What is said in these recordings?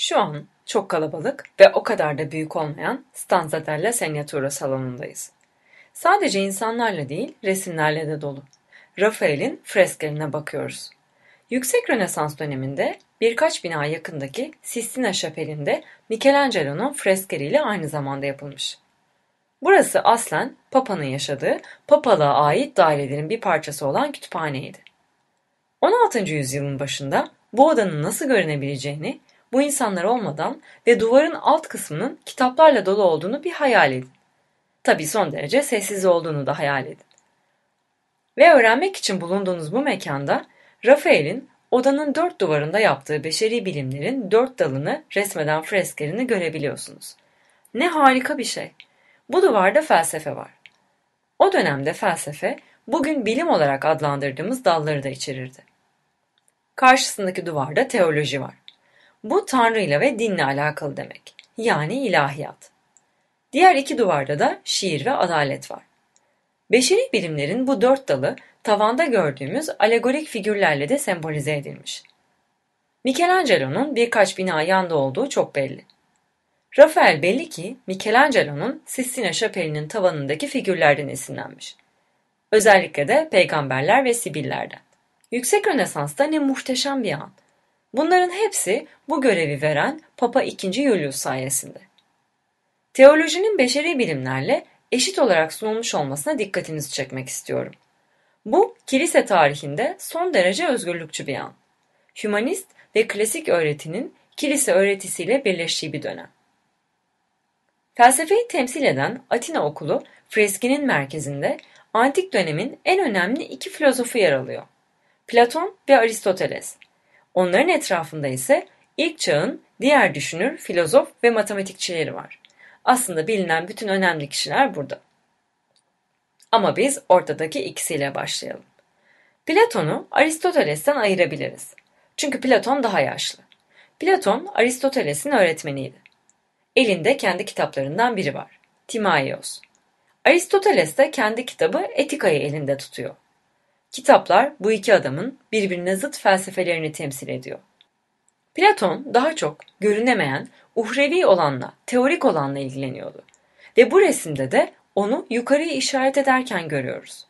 Şu an çok kalabalık ve o kadar da büyük olmayan Stanza della Segnatura salonundayız. Sadece insanlarla değil, resimlerle de dolu. Rafael'in fresklerine bakıyoruz. Yüksek Rönesans döneminde birkaç bina yakındaki Sistina Şapeli'nde Michelangelo'nun freskleriyle aynı zamanda yapılmış. Burası aslen Papa'nın yaşadığı, papalığa ait dairelerin bir parçası olan kütüphaneydi. 16. yüzyılın başında bu odanın nasıl görünebileceğini bu insanlar olmadan ve duvarın alt kısmının kitaplarla dolu olduğunu bir hayal edin. Tabi son derece sessiz olduğunu da hayal edin. Ve öğrenmek için bulunduğunuz bu mekanda Rafael'in odanın dört duvarında yaptığı beşeri bilimlerin dört dalını resmeden fresklerini görebiliyorsunuz. Ne harika bir şey. Bu duvarda felsefe var. O dönemde felsefe bugün bilim olarak adlandırdığımız dalları da içerirdi. Karşısındaki duvarda teoloji var. Bu tanrıyla ve dinle alakalı demek. Yani ilahiyat. Diğer iki duvarda da şiir ve adalet var. Beşeri bilimlerin bu dört dalı tavanda gördüğümüz alegorik figürlerle de sembolize edilmiş. Michelangelo'nun birkaç bina yanda olduğu çok belli. Rafael belli ki Michelangelo'nun Sistine Şapeli'nin tavanındaki figürlerden esinlenmiş. Özellikle de peygamberler ve sibillerden. Yüksek Rönesans'ta ne muhteşem bir an. Bunların hepsi bu görevi veren Papa II. Julius sayesinde. Teolojinin beşeri bilimlerle eşit olarak sunulmuş olmasına dikkatinizi çekmek istiyorum. Bu, kilise tarihinde son derece özgürlükçü bir an. Hümanist ve klasik öğretinin kilise öğretisiyle birleştiği bir dönem. Felsefeyi temsil eden Atina okulu freskinin merkezinde antik dönemin en önemli iki filozofu yer alıyor. Platon ve Aristoteles. Onların etrafında ise ilk çağın diğer düşünür, filozof ve matematikçileri var. Aslında bilinen bütün önemli kişiler burada. Ama biz ortadaki ikisiyle başlayalım. Platon'u Aristoteles'ten ayırabiliriz. Çünkü Platon daha yaşlı. Platon Aristoteles'in öğretmeniydi. Elinde kendi kitaplarından biri var. Timaios. Aristoteles de kendi kitabı Etika'yı elinde tutuyor. Kitaplar bu iki adamın birbirine zıt felsefelerini temsil ediyor. Platon daha çok görünemeyen, uhrevi olanla, teorik olanla ilgileniyordu. Ve bu resimde de onu yukarıya işaret ederken görüyoruz.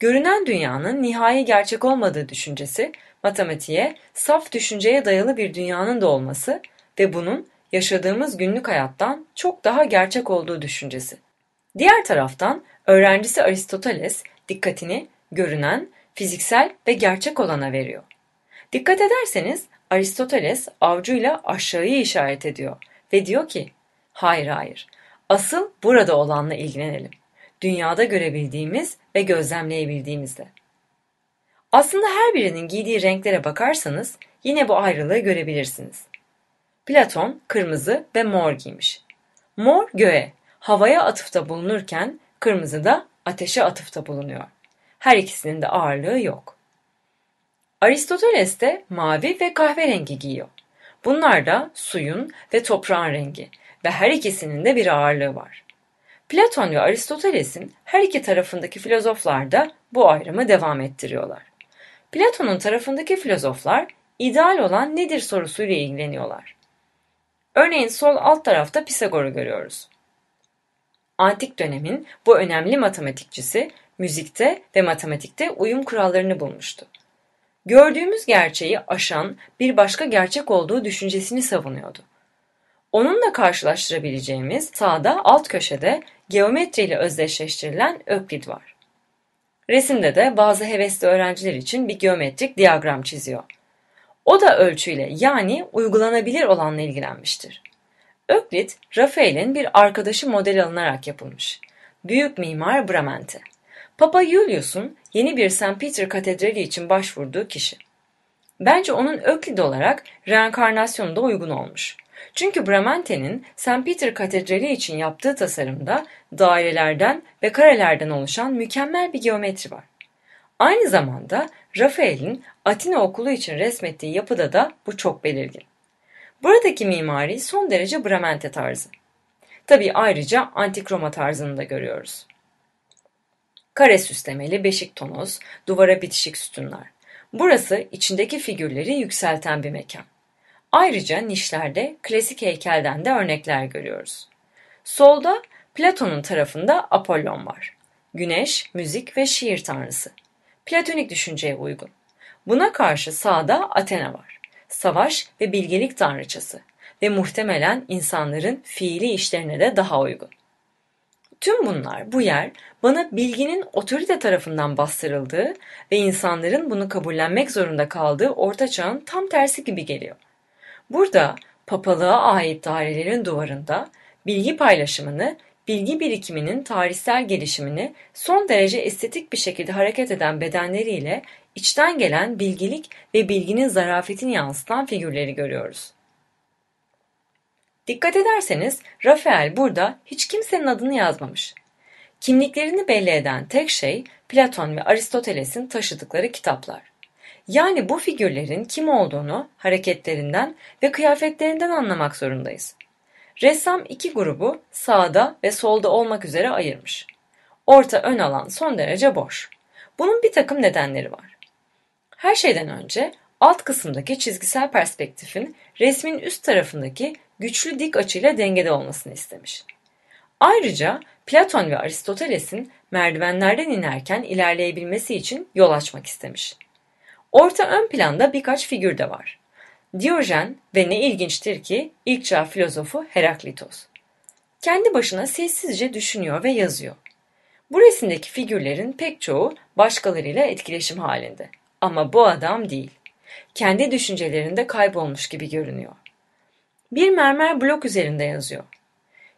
Görünen dünyanın nihai gerçek olmadığı düşüncesi, matematiğe, saf düşünceye dayalı bir dünyanın da olması ve bunun yaşadığımız günlük hayattan çok daha gerçek olduğu düşüncesi. Diğer taraftan öğrencisi Aristoteles dikkatini görünen, fiziksel ve gerçek olana veriyor. Dikkat ederseniz Aristoteles avcuyla aşağıyı işaret ediyor ve diyor ki, hayır hayır, asıl burada olanla ilgilenelim. Dünyada görebildiğimiz ve gözlemleyebildiğimizde. Aslında her birinin giydiği renklere bakarsanız yine bu ayrılığı görebilirsiniz. Platon kırmızı ve mor giymiş. Mor göğe, havaya atıfta bulunurken kırmızı da ateşe atıfta bulunuyor her ikisinin de ağırlığı yok. Aristoteles de mavi ve kahverengi giyiyor. Bunlar da suyun ve toprağın rengi ve her ikisinin de bir ağırlığı var. Platon ve Aristoteles'in her iki tarafındaki filozoflar da bu ayrımı devam ettiriyorlar. Platon'un tarafındaki filozoflar ideal olan nedir sorusuyla ilgileniyorlar. Örneğin sol alt tarafta Pisagor'u görüyoruz. Antik dönemin bu önemli matematikçisi müzikte ve matematikte uyum kurallarını bulmuştu. Gördüğümüz gerçeği aşan bir başka gerçek olduğu düşüncesini savunuyordu. Onunla karşılaştırabileceğimiz sağda alt köşede geometriyle özdeşleştirilen Öklid var. Resimde de bazı hevesli öğrenciler için bir geometrik diyagram çiziyor. O da ölçüyle yani uygulanabilir olanla ilgilenmiştir. Öklid, Rafael'in bir arkadaşı model alınarak yapılmış. Büyük mimar Bramante. Papa Julius'un yeni bir St. Peter Katedrali için başvurduğu kişi. Bence onun Öklid olarak reenkarnasyonu da uygun olmuş. Çünkü Bramante'nin St. Peter Katedrali için yaptığı tasarımda dairelerden ve karelerden oluşan mükemmel bir geometri var. Aynı zamanda Rafael'in Atina okulu için resmettiği yapıda da bu çok belirgin. Buradaki mimari son derece Bramante tarzı. Tabi ayrıca antik Roma tarzını da görüyoruz. Kare süslemeli beşik tonoz, duvara bitişik sütunlar. Burası içindeki figürleri yükselten bir mekan. Ayrıca nişlerde klasik heykelden de örnekler görüyoruz. Solda Platon'un tarafında Apollon var. Güneş, müzik ve şiir tanrısı. Platonik düşünceye uygun. Buna karşı sağda Athena var. Savaş ve bilgelik tanrıçası ve muhtemelen insanların fiili işlerine de daha uygun. Tüm bunlar bu yer bana bilginin otorite tarafından bastırıldığı ve insanların bunu kabullenmek zorunda kaldığı orta çağın tam tersi gibi geliyor. Burada papalığa ait dairelerin duvarında bilgi paylaşımını, bilgi birikiminin tarihsel gelişimini son derece estetik bir şekilde hareket eden bedenleriyle içten gelen bilgilik ve bilginin zarafetini yansıtan figürleri görüyoruz. Dikkat ederseniz Rafael burada hiç kimsenin adını yazmamış. Kimliklerini belli eden tek şey Platon ve Aristoteles'in taşıdıkları kitaplar. Yani bu figürlerin kim olduğunu hareketlerinden ve kıyafetlerinden anlamak zorundayız. Ressam iki grubu sağda ve solda olmak üzere ayırmış. Orta ön alan son derece boş. Bunun bir takım nedenleri var. Her şeyden önce Alt kısımdaki çizgisel perspektifin resmin üst tarafındaki güçlü dik açıyla dengede olmasını istemiş. Ayrıca Platon ve Aristoteles'in merdivenlerden inerken ilerleyebilmesi için yol açmak istemiş. Orta ön planda birkaç figür de var. Diyojen ve ne ilginçtir ki ilk çağ filozofu Heraklitos. Kendi başına sessizce düşünüyor ve yazıyor. Bu resimdeki figürlerin pek çoğu başkalarıyla etkileşim halinde. Ama bu adam değil kendi düşüncelerinde kaybolmuş gibi görünüyor. Bir mermer blok üzerinde yazıyor.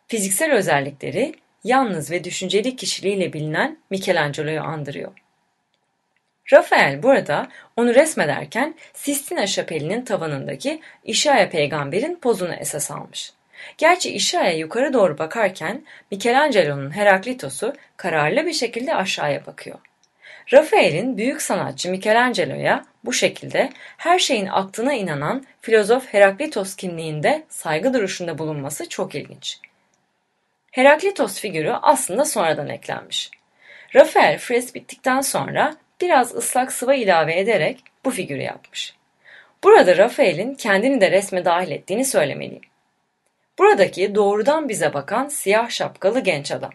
Fiziksel özellikleri yalnız ve düşünceli kişiliğiyle bilinen Michelangelo'yu andırıyor. Rafael burada onu resmederken Sistina Şapeli'nin tavanındaki İşaya peygamberin pozunu esas almış. Gerçi İşaya yukarı doğru bakarken Michelangelo'nun Heraklitos'u kararlı bir şekilde aşağıya bakıyor. Rafael'in büyük sanatçı Michelangelo'ya bu şekilde her şeyin aklına inanan filozof Heraklitos kimliğinde saygı duruşunda bulunması çok ilginç. Heraklitos figürü aslında sonradan eklenmiş. Rafael fres bittikten sonra biraz ıslak sıva ilave ederek bu figürü yapmış. Burada Rafael'in kendini de resme dahil ettiğini söylemeliyim. Buradaki doğrudan bize bakan siyah şapkalı genç adam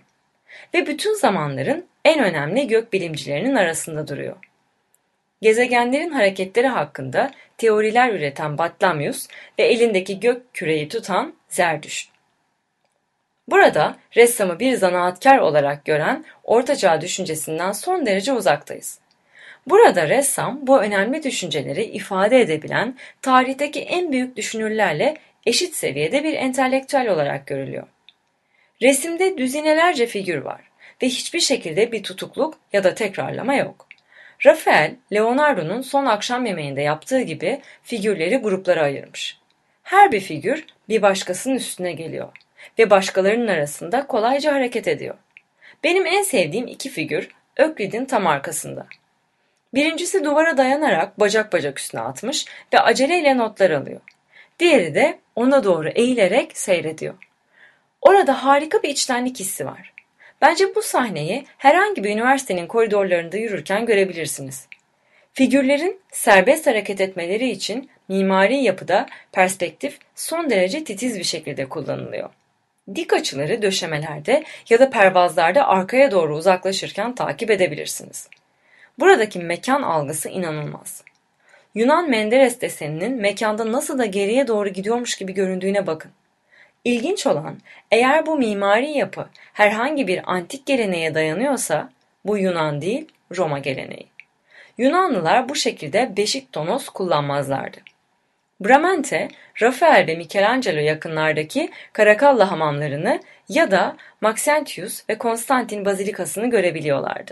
ve bütün zamanların en önemli gökbilimcilerinin arasında duruyor. Gezegenlerin hareketleri hakkında teoriler üreten Batlamyus ve elindeki gök küreyi tutan Zerdüşt. Burada ressamı bir zanaatkar olarak gören ortaçağ düşüncesinden son derece uzaktayız. Burada ressam bu önemli düşünceleri ifade edebilen tarihteki en büyük düşünürlerle eşit seviyede bir entelektüel olarak görülüyor. Resimde düzinelerce figür var ve hiçbir şekilde bir tutukluk ya da tekrarlama yok. Rafael, Leonardo'nun son akşam yemeğinde yaptığı gibi figürleri gruplara ayırmış. Her bir figür bir başkasının üstüne geliyor ve başkalarının arasında kolayca hareket ediyor. Benim en sevdiğim iki figür Öklid'in tam arkasında. Birincisi duvara dayanarak bacak bacak üstüne atmış ve aceleyle notlar alıyor. Diğeri de ona doğru eğilerek seyrediyor. Orada harika bir içtenlik hissi var. Bence bu sahneyi herhangi bir üniversitenin koridorlarında yürürken görebilirsiniz. Figürlerin serbest hareket etmeleri için mimari yapıda perspektif son derece titiz bir şekilde kullanılıyor. Dik açıları döşemelerde ya da pervazlarda arkaya doğru uzaklaşırken takip edebilirsiniz. Buradaki mekan algısı inanılmaz. Yunan Menderes deseninin mekanda nasıl da geriye doğru gidiyormuş gibi göründüğüne bakın. İlginç olan, eğer bu mimari yapı herhangi bir antik geleneğe dayanıyorsa, bu Yunan değil, Roma geleneği. Yunanlılar bu şekilde beşik tonos kullanmazlardı. Bramante, Rafael ve Michelangelo yakınlardaki Karakalla hamamlarını ya da Maxentius ve Konstantin Bazilikası'nı görebiliyorlardı.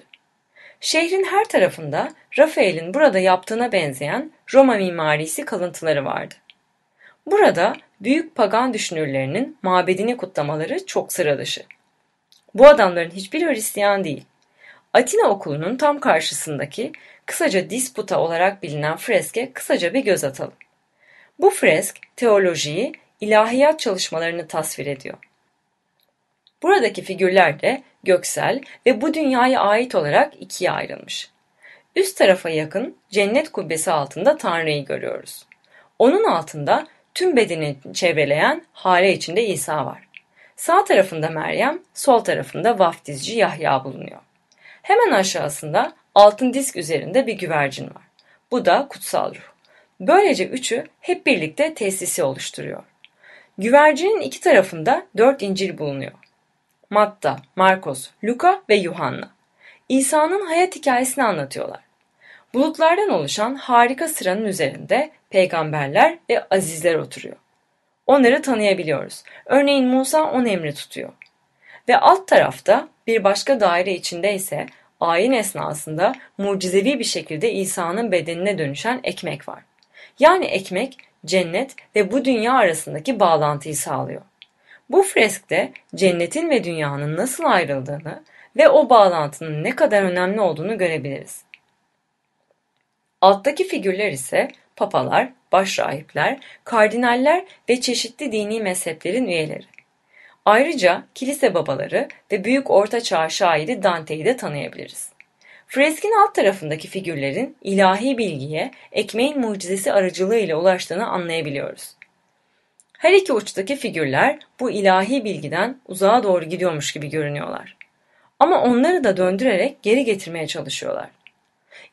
Şehrin her tarafında Rafael'in burada yaptığına benzeyen Roma mimarisi kalıntıları vardı. Burada büyük pagan düşünürlerinin mabedini kutlamaları çok sıra dışı. Bu adamların hiçbir Hristiyan değil. Atina okulunun tam karşısındaki kısaca disputa olarak bilinen freske kısaca bir göz atalım. Bu fresk teolojiyi, ilahiyat çalışmalarını tasvir ediyor. Buradaki figürler de göksel ve bu dünyaya ait olarak ikiye ayrılmış. Üst tarafa yakın cennet kubbesi altında Tanrı'yı görüyoruz. Onun altında tüm bedeni çevreleyen hale içinde İsa var. Sağ tarafında Meryem, sol tarafında vaftizci Yahya bulunuyor. Hemen aşağısında altın disk üzerinde bir güvercin var. Bu da kutsal ruh. Böylece üçü hep birlikte tesisi oluşturuyor. Güvercinin iki tarafında dört İncil bulunuyor. Matta, Markos, Luka ve Yuhanna. İsa'nın hayat hikayesini anlatıyorlar. Bulutlardan oluşan harika sıranın üzerinde peygamberler ve azizler oturuyor. Onları tanıyabiliyoruz. Örneğin Musa on emri tutuyor. Ve alt tarafta bir başka daire içinde ise ayin esnasında mucizevi bir şekilde İsa'nın bedenine dönüşen ekmek var. Yani ekmek cennet ve bu dünya arasındaki bağlantıyı sağlıyor. Bu freskte cennetin ve dünyanın nasıl ayrıldığını ve o bağlantının ne kadar önemli olduğunu görebiliriz. Alttaki figürler ise papalar, başrahipler, kardinaller ve çeşitli dini mezheplerin üyeleri. Ayrıca kilise babaları ve büyük ortaçağ şairi Dante'yi de tanıyabiliriz. Freskin alt tarafındaki figürlerin ilahi bilgiye ekmeğin mucizesi aracılığıyla ulaştığını anlayabiliyoruz. Her iki uçtaki figürler bu ilahi bilgiden uzağa doğru gidiyormuş gibi görünüyorlar. Ama onları da döndürerek geri getirmeye çalışıyorlar.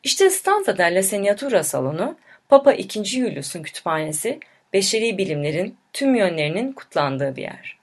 İşte Stanford La Segnatura salonu Papa İkinci Julius'un kütüphanesi beşeri bilimlerin tüm yönlerinin kutlandığı bir yer.